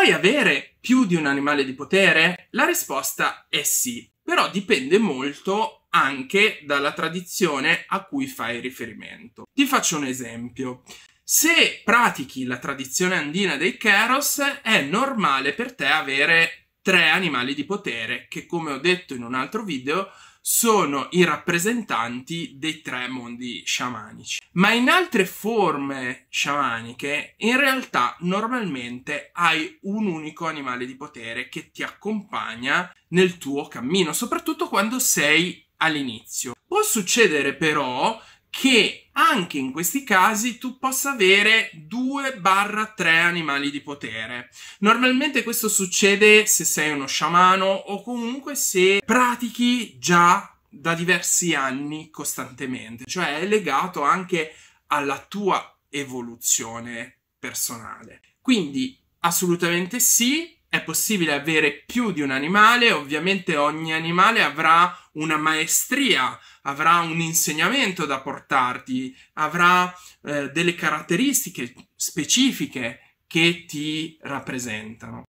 Puoi avere più di un animale di potere? La risposta è sì, però dipende molto anche dalla tradizione a cui fai riferimento. Ti faccio un esempio. Se pratichi la tradizione andina dei Keros, è normale per te avere tre animali di potere che, come ho detto in un altro video, sono i rappresentanti dei tre mondi sciamanici. Ma in altre forme sciamaniche, in realtà normalmente hai un unico animale di potere che ti accompagna nel tuo cammino, soprattutto quando sei all'inizio. Può succedere però che anche in questi casi tu possa avere 2-3 animali di potere. Normalmente questo succede se sei uno sciamano o comunque se pratichi già da diversi anni costantemente, cioè è legato anche alla tua evoluzione personale. Quindi assolutamente sì, è possibile avere più di un animale, ovviamente ogni animale avrà una maestria, avrà un insegnamento da portarti, avrà eh, delle caratteristiche specifiche che ti rappresentano.